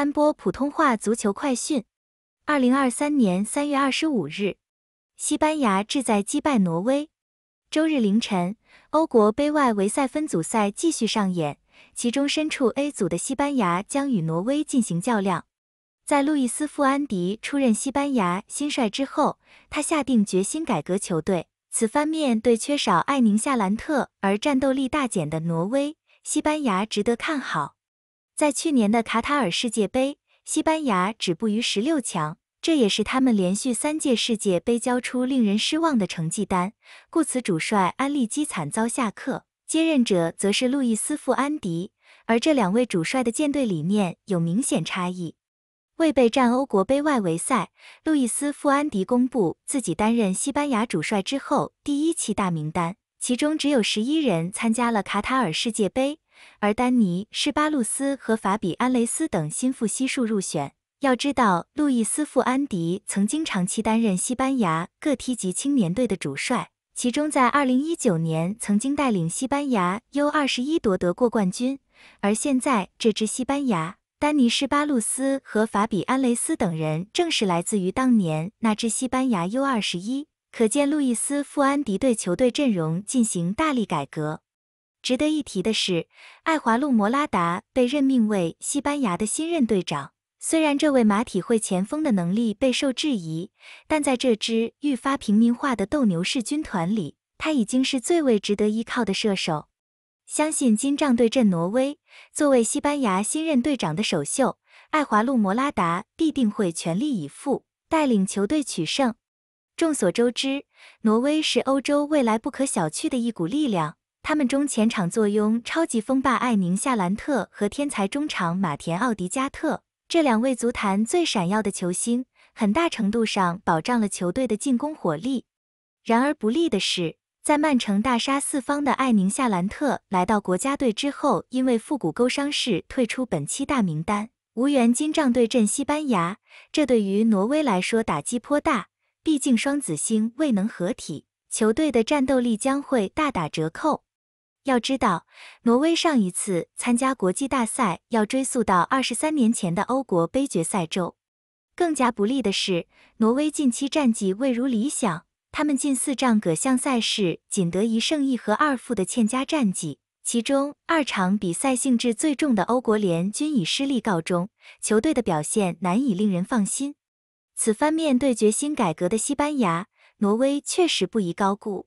三播普通话足球快讯，二零二三年三月二十五日，西班牙志在击败挪威。周日凌晨，欧国杯外围赛分组赛继续上演，其中身处 A 组的西班牙将与挪威进行较量。在路易斯·富安迪出任西班牙新帅之后，他下定决心改革球队。此番面对缺少艾宁·夏兰特而战斗力大减的挪威，西班牙值得看好。在去年的卡塔尔世界杯，西班牙止步于十六强，这也是他们连续三届世界杯交出令人失望的成绩单，故此主帅安利基惨遭下课，接任者则是路易斯·富安迪。而这两位主帅的舰队理念有明显差异。为备战欧国杯外围赛，路易斯·富安迪公布自己担任西班牙主帅之后第一期大名单，其中只有十一人参加了卡塔尔世界杯。而丹尼·施巴鲁斯和法比安·雷斯等心腹悉数入选。要知道，路易斯·富安迪曾经长期担任西班牙各梯级青年队的主帅，其中在2019年曾经带领西班牙 U21 夺得过冠军。而现在这支西班牙，丹尼·施巴鲁斯和法比安·雷斯等人正是来自于当年那支西班牙 U21，可见路易斯·富安迪对球队阵容进行大力改革。值得一提的是，爱华路·摩拉达被任命为西班牙的新任队长。虽然这位马体会前锋的能力备受质疑，但在这支愈发平民化的斗牛士军团里，他已经是最为值得依靠的射手。相信金仗对阵挪威，作为西班牙新任队长的首秀，爱华路·摩拉达必定会全力以赴，带领球队取胜。众所周知，挪威是欧洲未来不可小觑的一股力量。他们中前场坐拥超级锋霸艾宁夏兰特和天才中场马田奥迪加特，这两位足坛最闪耀的球星，很大程度上保障了球队的进攻火力。然而不利的是，在曼城大杀四方的艾宁夏兰特来到国家队之后，因为腹股沟伤势退出本期大名单，无缘金帐对阵西班牙，这对于挪威来说打击颇大。毕竟双子星未能合体，球队的战斗力将会大打折扣。要知道，挪威上一次参加国际大赛要追溯到二十三年前的欧国杯决赛周。更加不利的是，挪威近期战绩未如理想，他们近四仗各项赛事仅得一胜一和二负的欠佳战绩，其中二场比赛性质最重的欧国联均以失利告终，球队的表现难以令人放心。此番面对决心改革的西班牙，挪威确实不宜高估。